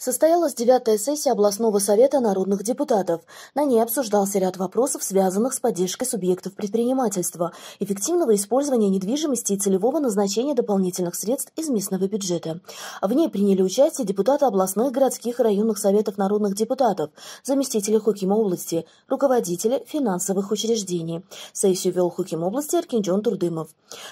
состоялась девятая сессия областного совета народных депутатов. На ней обсуждался ряд вопросов, связанных с поддержкой субъектов предпринимательства, эффективного использования недвижимости и целевого назначения дополнительных средств из местного бюджета. В ней приняли участие депутаты областных, городских и районных советов народных депутатов, заместители Хукима области, руководители финансовых учреждений. Сессию вел Хуким области Аркинджон Турдымов.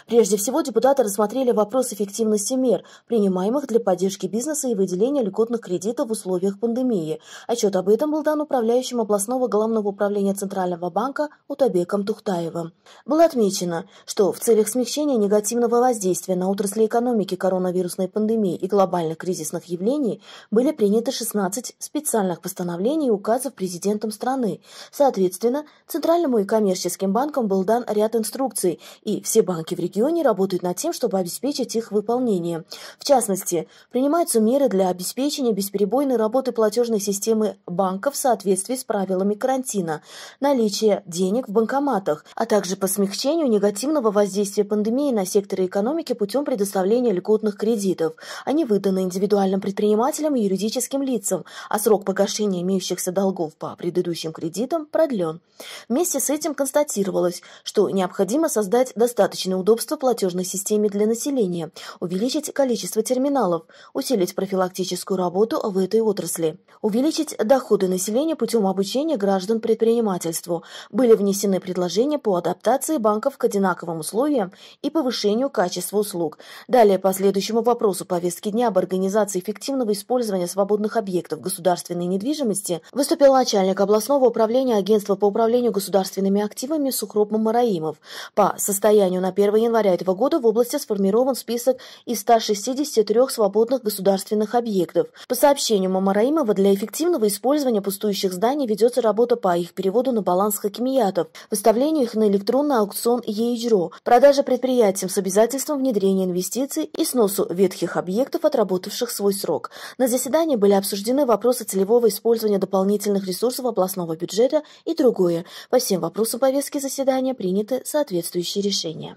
Прежде всего, депутаты рассмотрели вопрос эффективности мер, принимаемых для поддержки бизнеса и выделения льготных кредитов кредита в условиях пандемии. Отчет об этом был дан управляющим областного главного управления Центрального банка Утабеком Тухтаевым. Было отмечено, что в целях смягчения негативного воздействия на отрасли экономики коронавирусной пандемии и глобальных кризисных явлений были приняты 16 специальных постановлений и указов президентом страны. Соответственно, Центральному и коммерческим банкам был дан ряд инструкций, и все банки в регионе работают над тем, чтобы обеспечить их выполнение. В частности, принимаются меры для обеспечения беспечности бесперебойной работы платежной системы банка в соответствии с правилами карантина, наличие денег в банкоматах, а также по смягчению негативного воздействия пандемии на секторы экономики путем предоставления льготных кредитов. Они а выданы индивидуальным предпринимателям и юридическим лицам, а срок погашения имеющихся долгов по предыдущим кредитам продлен. Вместе с этим констатировалось, что необходимо создать достаточное удобство платежной системе для населения, увеличить количество терминалов, усилить профилактическую работу в этой отрасли. Увеличить доходы населения путем обучения граждан предпринимательству. Были внесены предложения по адаптации банков к одинаковым условиям и повышению качества услуг. Далее по следующему вопросу повестки дня об организации эффективного использования свободных объектов государственной недвижимости выступил начальник областного управления Агентства по управлению государственными активами Сухроп Мамараимов. По состоянию на 1 января этого года в области сформирован список из 163 свободных государственных объектов. По сообщению Мамараимова, для эффективного использования пустующих зданий ведется работа по их переводу на баланс хакимиятов, выставлению их на электронный аукцион ЕИДРО, продаже предприятиям с обязательством внедрения инвестиций и сносу ветхих объектов, отработавших свой срок. На заседании были обсуждены вопросы целевого использования дополнительных ресурсов областного бюджета и другое. По всем вопросам повестки заседания приняты соответствующие решения.